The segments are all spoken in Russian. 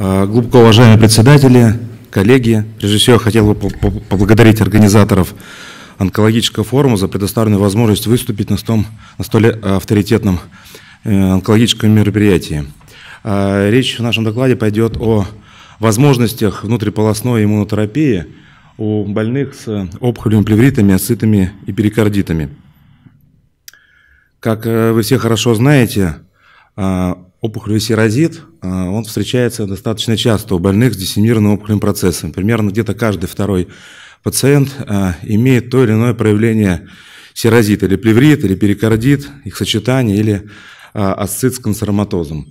А, Глубоко уважаемые председатели, коллеги, прежде всего я хотел бы поблагодарить организаторов онкологического форума за предоставленную возможность выступить на, стом, на столь э, авторитетном э, онкологическом мероприятии. А, речь в нашем докладе пойдет о возможностях внутриполосной иммунотерапии у больных с опухолевыми плевритами, ацитами и перикардитами. Как э, вы все хорошо знаете, а, Опухолевый серозит, а, он встречается достаточно часто у больных с диссеминированным опухолевым процессом. Примерно где-то каждый второй пациент а, имеет то или иное проявление серозит, или плеврит, или перикардит, их сочетание, или а, асцит с канцероматозом.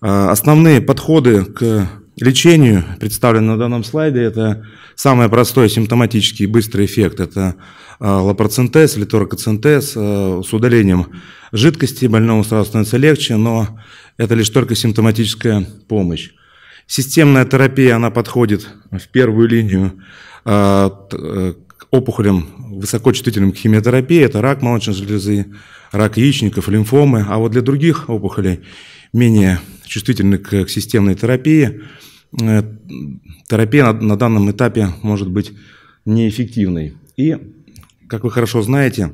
Основные подходы к лечению представлены на данном слайде. Это самый простой симптоматический быстрый эффект. Это лапроцентез или торакоцентез с удалением жидкости. Больному сразу становится легче, но это лишь только симптоматическая помощь. Системная терапия, она подходит в первую линию а, э, к опухолям, высокочувствительным к химиотерапии, это рак молочной железы, рак яичников, лимфомы, а вот для других опухолей, менее чувствительных к системной терапии, э, терапия на данном этапе может быть неэффективной. И, как вы хорошо знаете,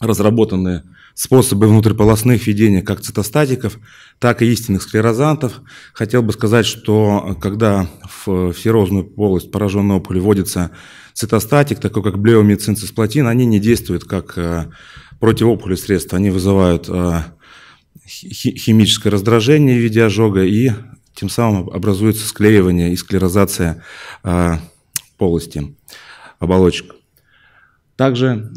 разработанные способы внутриполосных введения как цитостатиков, так и истинных склерозантов. Хотел бы сказать, что э, когда э, в серозную полость пораженной опухоли вводится цитостатик, такой как блеомицин, цисплатин, они не действуют как э, противоопухоли средства, они вызывают химическое раздражение в виде ожога и тем самым образуется склеивание и склерозация полости оболочек. Также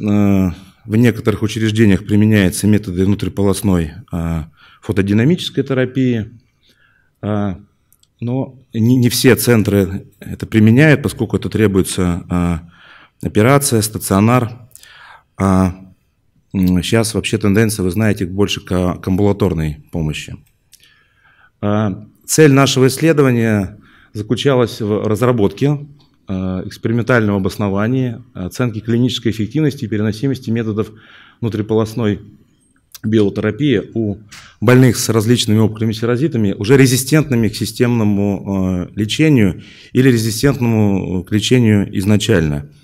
в некоторых учреждениях применяются методы внутриполосной а, фотодинамической терапии, а, но не, все центры это применяют, поскольку это требуется а, операция, стационар. Сейчас вообще тенденция, вы знаете, больше к, к амбулаторной помощи. Цель нашего исследования заключалась в разработке Э, экспериментального обоснования оценки клинической эффективности и переносимости методов внутриполосной биотерапии у больных с различными опухолевыми серозитами, уже резистентными к системному э, лечению или резистентному к лечению изначально –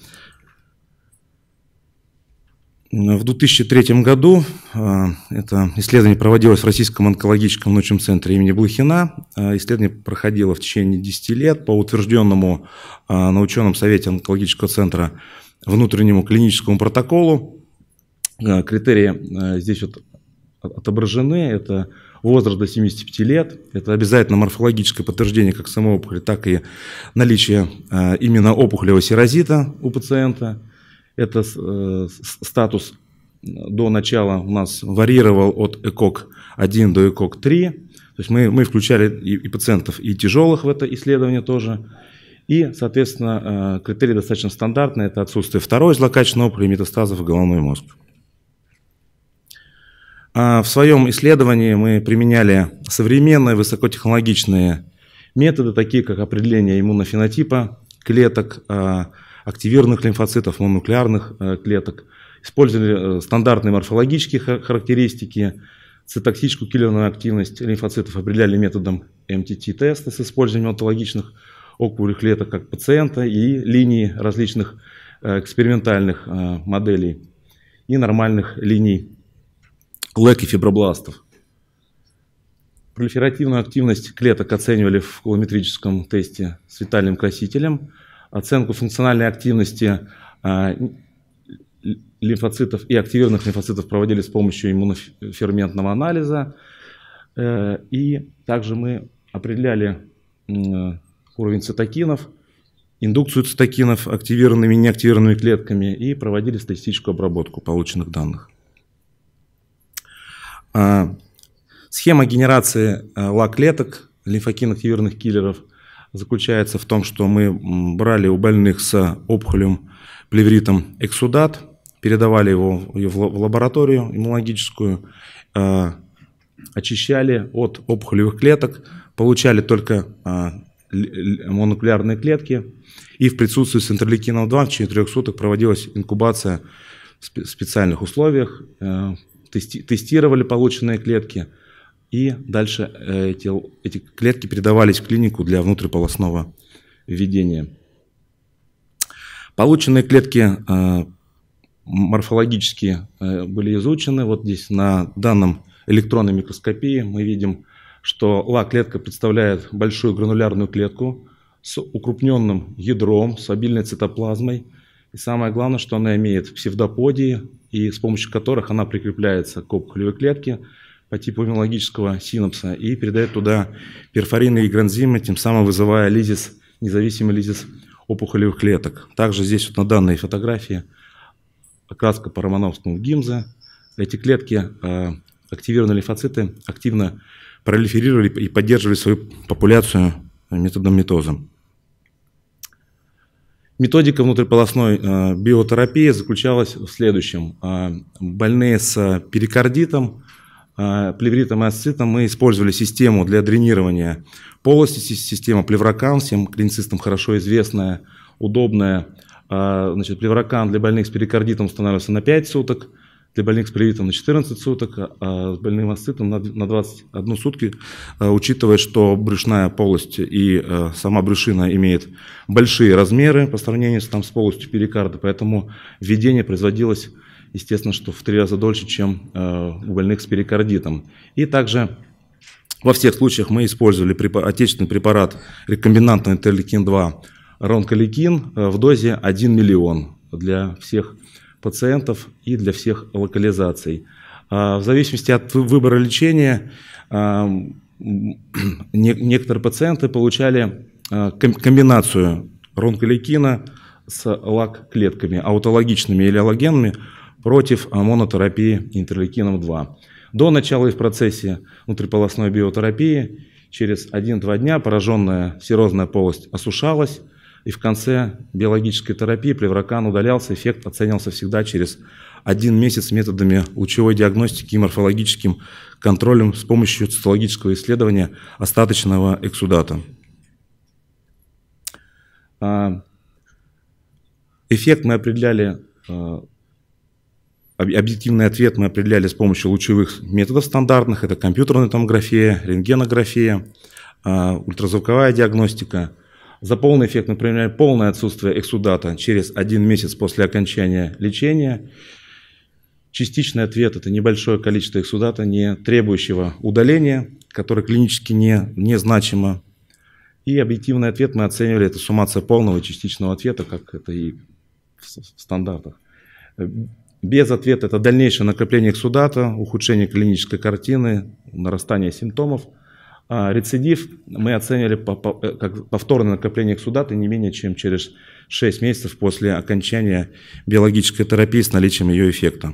Э, в 2003 году э, это исследование проводилось в Российском онкологическом научном центре имени Блохина. Э, исследование проходило в течение 10 лет по утвержденному на ученом совете онкологического центра внутреннему клиническому протоколу. Критерии здесь вот отображены. Это возраст до 75 лет. Это обязательно морфологическое подтверждение как самой опухоли, так и наличие именно опухолевого серозита у пациента – это э, статус до начала у нас варьировал от ЭКОК 1 до ЭКОК 3. То есть мы, мы включали и, и пациентов и тяжелых в это исследование тоже. И, соответственно, э, критерии достаточно стандартные. Это отсутствие второй злокачественного опухоли метастазов в головной мозг. А в своем исследовании мы применяли современные высокотехнологичные методы, такие как определение иммунофенотипа клеток, а, активированных лимфоцитов, монуклеарных э, клеток. Использовали э, стандартные морфологические характеристики, цитоксическую киллерную активность лимфоцитов определяли методом МТТ-теста с использованием онтологичных опухолевых клеток как пациента и линии различных э, экспериментальных моделей и нормальных линий лек и фибробластов. Пролиферативную активность клеток оценивали в колометрическом тесте с витальным красителем – оценку функциональной активности э, лимфоцитов и активированных лимфоцитов проводили с помощью иммуноферментного анализа. Э, и также мы определяли э, уровень цитокинов, индукцию цитокинов активированными и неактивированными клетками и проводили статистическую обработку полученных данных. Схема генерации лак клеток лимфокин активированных киллеров – заключается в том, что мы брали у больных с опухолем плевритом эксудат, передавали его в лабораторию иммунологическую, а, очищали от опухолевых клеток, получали только а, монокулярные клетки, и в присутствии с интерлейкином 2 в течение трех суток проводилась инкубация в специальных условиях, э, тестировали полученные клетки – и дальше э, эти, эти клетки передавались в клинику для внутриполосного введения. Полученные клетки э, морфологически э, были изучены. Вот здесь на данном электронной микроскопии мы видим, что ЛА-клетка представляет большую гранулярную клетку с укрупненным ядром, с обильной цитоплазмой. И самое главное, что она имеет псевдоподии, и с помощью которых она прикрепляется к опухолевой клетке – по типу иммунологического синапса и передает туда перфоринные гранзимы, тем самым вызывая лизис, независимый лизис опухолевых клеток. Также здесь вот на данной фотографии окраска по романовскому гимза. Эти клетки, а, активированные лимфоциты, активно пролиферировали и поддерживали свою популяцию методом митоза. Методика внутриполосной а, биотерапии заключалась в следующем. А, больные с перикардитом Э, плевритом и асцитом мы использовали систему для дренирования полости, система плевракан, всем клиницистам хорошо известная, удобная. Э, значит, плевракан для больных с перикардитом устанавливается на 5 суток, для больных с плевритом на 14 суток, а, а с больным асцитом на 21 сутки, э, учитывая, что брюшная полость и сама брюшина имеют большие размеры по сравнению с, там, с полостью перикарда, поэтому введение производилось естественно, что в три раза дольше, чем э, у больных с перикардитом. И также во всех случаях мы использовали отечественный препарат рекомбинантный интерлейкин-2 ронколикин э, в дозе 1 миллион для всех пациентов и для всех локализаций. А, в зависимости от выбора лечения а, некоторые пациенты получали а, комбинацию ронколикина с лак-клетками, аутологичными или аллогенными, против монотерапии интерлейкином-2. До начала и в процессе внутриполосной биотерапии через 1-2 дня пораженная серозная полость осушалась, и в конце биологической терапии плеврокан удалялся, эффект оценивался всегда через один месяц методами лучевой диагностики и морфологическим контролем с помощью цитологического исследования остаточного эксудата. А, эффект мы определяли а, Объективный ответ мы определяли с помощью лучевых методов стандартных. Это компьютерная томография, рентгенография, а, ультразвуковая диагностика. За полный эффект мы проверяли полное отсутствие эксудата через один месяц после окончания лечения. Частичный ответ – это небольшое количество эксудата, не требующего удаления, которое клинически не, незначимо. И объективный ответ мы оценивали – это суммация полного и частичного ответа, как это и в стандартах без ответа это дальнейшее накопление эксудата, ухудшение клинической картины, нарастание симптомов. А рецидив мы оценили по, по, э, как повторное накопление эксудата не менее чем через 6 месяцев после окончания биологической терапии с наличием ее эффекта.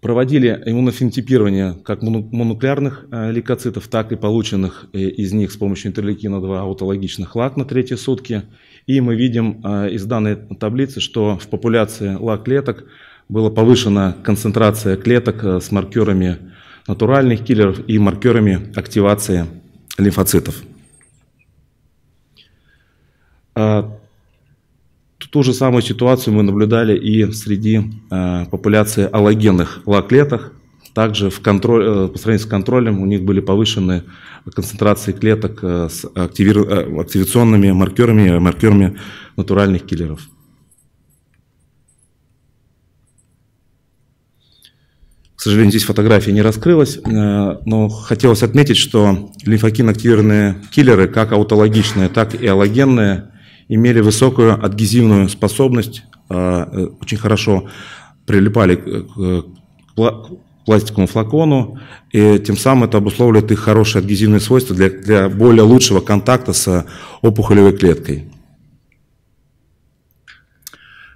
Проводили иммунофенотипирование как монуклеарных э, лейкоцитов, так и полученных э, из них с помощью интерлейкина-2 аутологичных лак на третьи сутки. И мы видим э, из данной таблицы, что в популяции лак-клеток была повышена концентрация клеток с маркерами натуральных киллеров и маркерами активации лимфоцитов. Ту же самую ситуацию мы наблюдали и среди э, популяции аллогенных лаклетах, Также в контроль, э, по сравнению с контролем у них были повышены концентрации клеток э, с активир, э, активационными маркерами, маркерами натуральных киллеров. К сожалению, здесь фотография не раскрылась, но хотелось отметить, что лимфокин-активированные киллеры, как аутологичные, так и аллогенные, имели высокую адгезивную способность, а, э, очень хорошо прилипали к пластиковому флакону, и тем самым это обусловливает их хорошие адгезивные свойства для, для более лучшего контакта с опухолевой клеткой.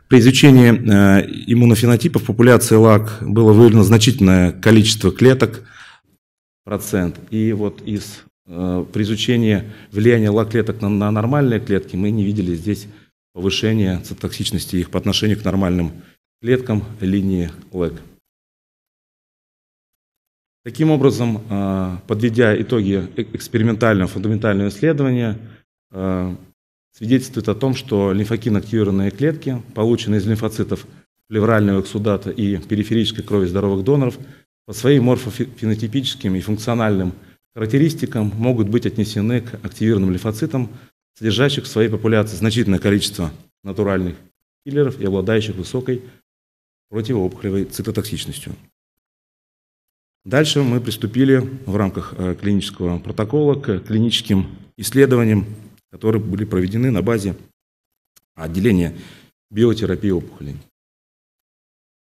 При изучении э, иммунофенотипов популяции ЛАК было выявлено значительное количество клеток, процент. И вот из Э, при изучении влияния лаклеток на, на нормальные клетки мы не видели здесь повышения цитоксичности их по отношению к нормальным клеткам линии ЛЭК. Таким образом, э, подведя итоги э, экспериментального фундаментального исследования, свидетельствует о том, что лимфокин активированные клетки, полученные из лимфоцитов плеврального эксудата и периферической крови здоровых доноров, по своим морфофенотипическим и функциональным характеристикам могут быть отнесены к активированным лимфоцитам, содержащих в своей популяции значительное количество натуральных киллеров и обладающих высокой противоопухолевой цитотоксичностью. Дальше мы приступили в рамках э, клинического протокола к клиническим исследованиям, которые были проведены на базе отделения биотерапии опухолей.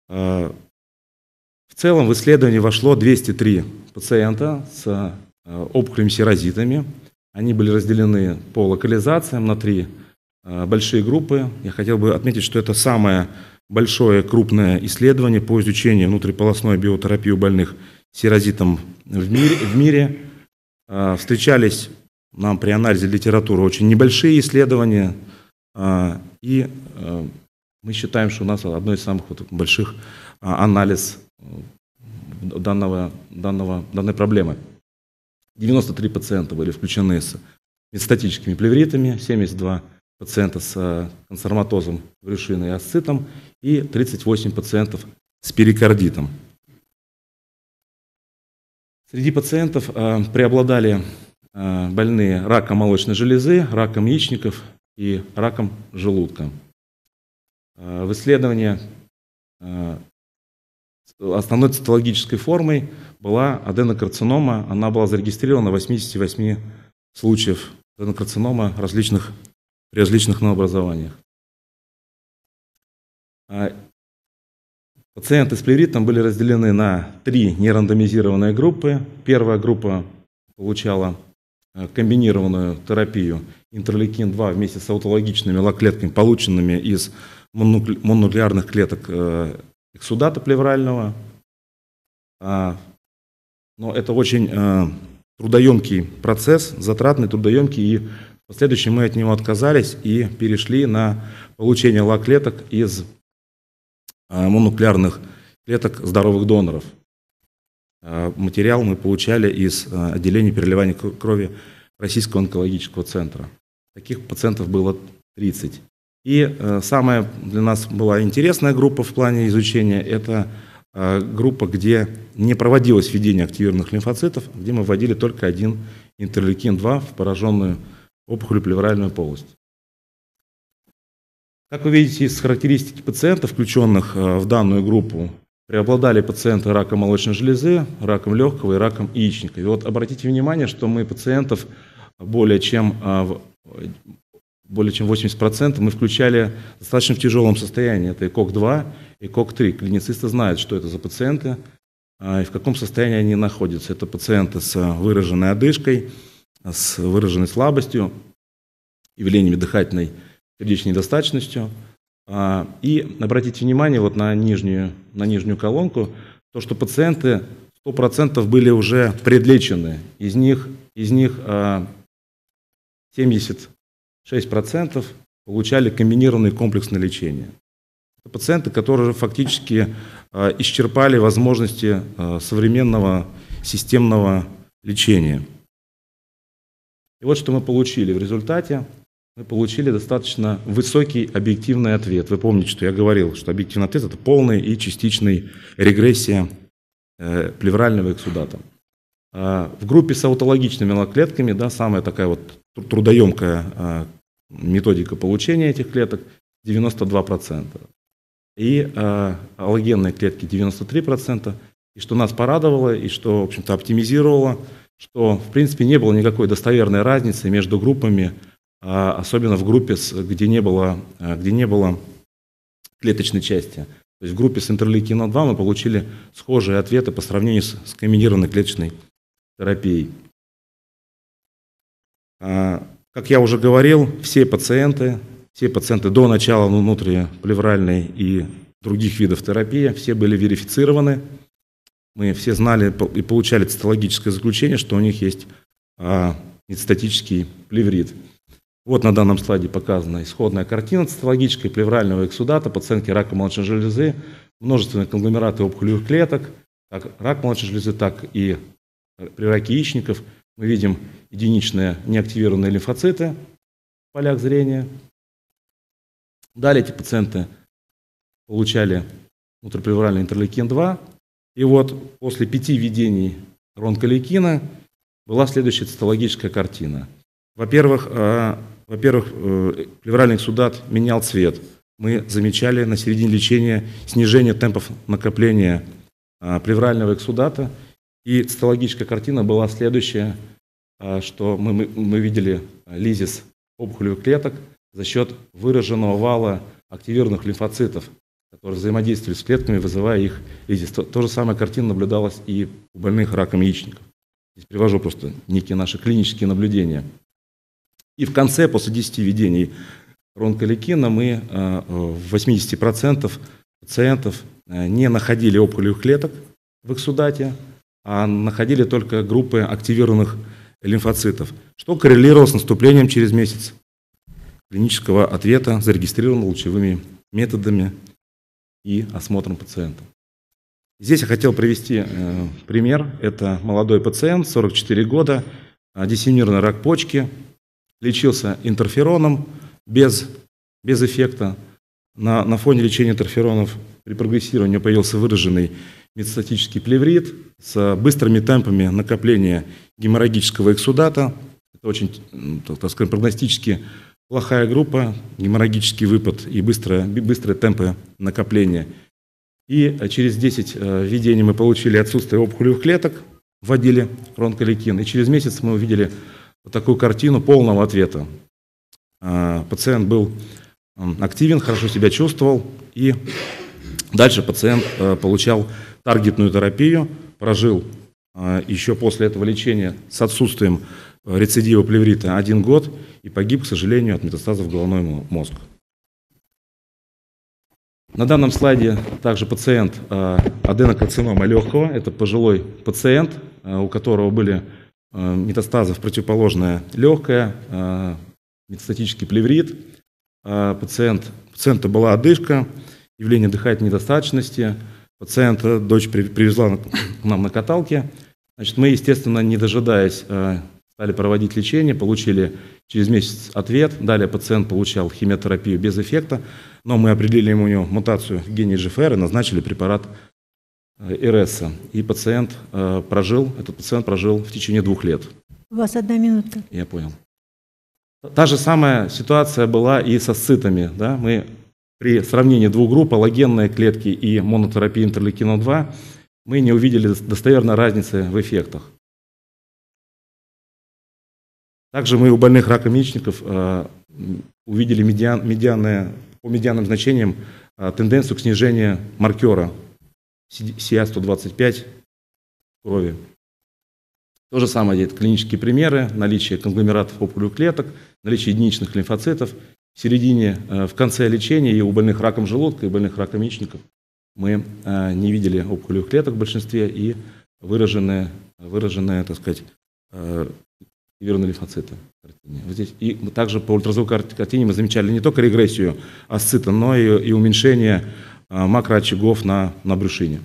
Э, в целом в исследование вошло 203 пациента с Э, опухолями серозитами. Они были разделены по локализациям на три э, большие группы. Я хотел бы отметить, что это самое большое крупное исследование по изучению внутриполосной биотерапии у больных серозитом в мире. В мире. Э, встречались нам при анализе литературы очень небольшие исследования, и мы считаем, что у нас одно из самых вот больших а, анализ данного, данного, данной проблемы. 93 пациента были включены с метастатическими плевритами, 72 пациента с э, консерматозом брюшины и асцитом и 38 пациентов с перикардитом. Среди пациентов э, преобладали э, больные раком молочной железы, раком яичников и раком желудка. в исследовании Основной цитологической формой была аденокарцинома. Она была зарегистрирована в 88 случаев аденокарцинома различных, при различных новообразованиях. А, пациенты с плевритом были разделены на три нерандомизированные группы. Первая группа получала а, комбинированную терапию интерлейкин-2 вместе с аутологичными локлетками, полученными из мононуклеарных клеток э, эксудата плеврального. А, но это очень э, трудоемкий процесс, затратный, трудоемкий, и в последующем мы от него отказались и перешли на получение лак-клеток из э, монуклеарных клеток здоровых доноров. Э, материал мы получали из отделения переливания крови Российского онкологического центра. Таких пациентов было 30. И э, самая для нас была интересная группа в плане изучения – это э, группа, где не проводилось введение активированных лимфоцитов, где мы вводили только один интерлейкин-2 в пораженную опухоль плевральную полость. Как вы видите из характеристики пациентов, включенных э, в данную группу, преобладали пациенты раком молочной железы, раком легкого и раком яичника. И вот обратите внимание, что мы пациентов более чем более чем 80%, мы включали достаточно в тяжелом состоянии. Это и КОК-2, и КОК-3. Клиницисты знают, что это за пациенты а, и в каком состоянии они находятся. Это пациенты с а, выраженной одышкой, с выраженной слабостью, явлениями дыхательной сердечной недостаточностью. А, и обратите внимание вот на нижнюю, на нижнюю колонку, то, что пациенты 100% были уже предлечены. Из них, из них 70 6% получали комбинированное комплексное лечение. Это пациенты, которые фактически а, исчерпали возможности а, современного системного лечения. И вот что мы получили в результате. Мы получили достаточно высокий объективный ответ. Вы помните, что я говорил, что объективный ответ – это полная и частичная регрессия э, плеврального эксудата. А, в группе с аутологичными клетками, да, самая такая вот трудоемкая а, методика получения этих клеток 92%. И а, аллогенные клетки 93%. И что нас порадовало, и что, в общем-то, оптимизировало, что, в принципе, не было никакой достоверной разницы между группами, особенно в группе, где, не было, где не было клеточной части. То есть в группе с интерлейкином 2 мы получили схожие ответы по сравнению с комбинированной клеточной терапией. А, как я уже говорил, все пациенты, все пациенты до начала внутриплевральной и других видов терапии, все были верифицированы. Мы все знали и получали цитологическое заключение, что у них есть нецитатический а, плеврит. Вот на данном слайде показана исходная картина цитологической плеврального эксудата, пациентки рака молочной железы, множественные конгломераты опухолевых клеток, как рак молочной железы, так и при раке яичников мы видим единичные неактивированные лимфоциты в полях зрения. Далее эти пациенты получали внутриплевральный интерлейкин-2. И вот после пяти введений ронколейкина была следующая цитологическая картина. Во-первых, э, во-первых, э, плевральный эксудат менял цвет. Мы замечали на середине лечения снижение темпов накопления э, плеврального эксудата и цитологическая картина была следующая, а, что мы, мы, мы видели а, лизис опухолевых клеток за счет выраженного вала активированных лимфоцитов, которые взаимодействовали с клетками, вызывая их лизис. То, то же самое картина наблюдалась и у больных раком яичников. Здесь привожу просто некие наши клинические наблюдения. И в конце, после 10 введений ронколекина мы а, э, в 80% пациентов э, не находили опухолевых клеток в эксудате, а находили только группы активированных лимфоцитов, что коррелировало с наступлением через месяц клинического ответа, зарегистрированного лучевыми методами и осмотром пациента. Здесь я хотел привести э, пример. Это молодой пациент, 44 года, а, диссеминированный рак почки, лечился интерфероном без, без эффекта. На, на фоне лечения интерферонов при прогрессировании появился выраженный метастатический плеврит с быстрыми темпами накопления геморрагического эксудата. Это очень, так скажем, прогностически плохая группа, геморрагический выпад и быстрые, быстрые темпы накопления. И э, через 10 э, введений мы получили отсутствие опухолевых клеток, вводили ронколикин. И через месяц мы увидели вот такую картину полного ответа. Э, пациент был активен, хорошо себя чувствовал, и дальше пациент получал таргетную терапию, прожил э, еще после этого лечения с отсутствием э, рецидива плеврита один год и погиб, к сожалению, от метастазов в головной мозг. На данном слайде также пациент э, аденокарцинома легкого. Это пожилой пациент, у которого были метастазы в противоположное легкое, метастатический плеврит. Пациент, пациента была одышка, явление дыхательной недостаточности – пациента дочь привезла к нам на каталке. Значит, мы, естественно, не дожидаясь, э, стали проводить лечение, получили через месяц ответ. Далее пациент получал химиотерапию без эффекта, но мы определили ему у него мутацию в гене и назначили препарат э, РС. И пациент э, прожил, этот пациент прожил в течение двух лет. У вас одна минутка. Я понял. Та же самая ситуация была и со сцитами. Да? Мы при сравнении двух групп, аллогенные клетки и монотерапия интерлейкина-2, мы не увидели достоверной разницы в эффектах. Также мы у больных раком яичников э, увидели медиан, медианное, по медианным значениям э, тенденцию к снижению маркера CA125 а крови. То же самое делают клинические примеры, наличие конгломератов опухолевых клеток, наличие единичных лимфоцитов в середине, э, в конце лечения и у больных раком желудка, и больных раком яичников мы э, не видели опухолевых клеток в большинстве и выраженные, выраженные так сказать, э, верные лимфоциты. Вот здесь. И также по ультразвуковой картине мы замечали не только регрессию асцита, но и, и уменьшение макроочагов на, на брюшине.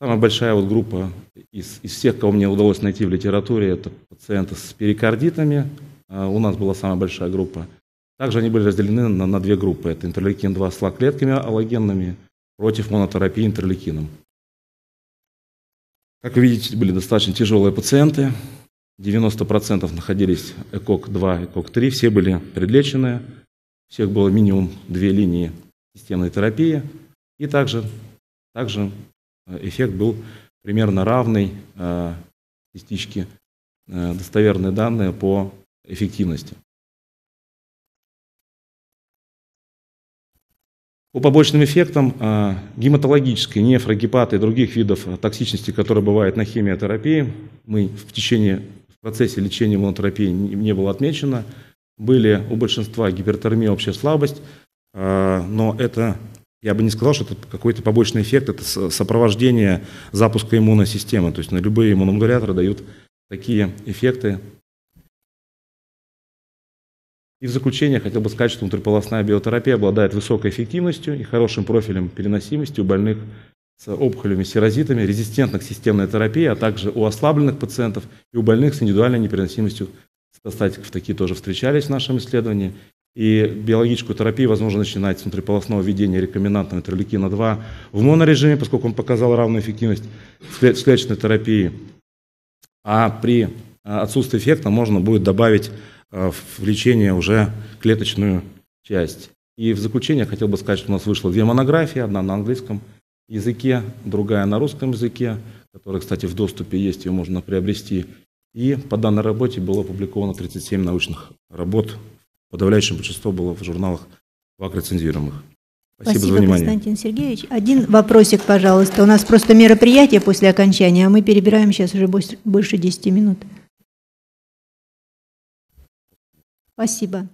Самая большая вот группа из, из всех, кого мне удалось найти в литературе, это пациенты с перикардитами, а, у нас была самая большая группа. Также они были разделены на, на две группы. Это интерлейкин-2 с лак-клетками аллогенными против монотерапии интерлейкином. Как вы видите, были достаточно тяжелые пациенты. 90% находились ЭКОК-2, ЭКОК-3. Все были предлеченные. Всех было минимум две линии системной терапии. И также, также э, эффект был примерно равный э, частички. Э, достоверные данные по эффективности. По побочным эффектам а, гематологической нефрогепаты и других видов токсичности, которые бывают на химиотерапии, мы в течение в процессе лечения иммунотерапии не было отмечено. Были у большинства гипертермия, общая слабость, а, но это, я бы не сказал, что это какой-то побочный эффект, это сопровождение запуска иммунной системы. То есть на любые иммуномодуляторы дают такие эффекты и в заключение хотел бы сказать, что внутриполосная биотерапия обладает высокой эффективностью и хорошим профилем переносимости у больных с опухолями, сирозитами, резистентных к системной терапии, а также у ослабленных пациентов и у больных с индивидуальной непереносимостью цитостатиков. Такие тоже встречались в нашем исследовании. И биологическую терапию возможно начинать с внутриполосного введения рекомендантного интерлекина-2 в монорежиме, поскольку он показал равную эффективность клеточной терапии. А при а, отсутствии эффекта можно будет добавить Э, в лечение уже клеточную часть. И в заключение хотел бы сказать, что у нас вышло две монографии, одна на английском языке, другая на русском языке, которая, кстати, в доступе есть, ее можно приобрести. И по данной работе было опубликовано 37 научных работ, подавляющее большинство было в журналах ВАК Спасибо, Спасибо за внимание. Константин Сергеевич. Один вопросик, пожалуйста. У нас просто мероприятие после окончания, а мы перебираем сейчас уже больше 10 минут. Спасибо.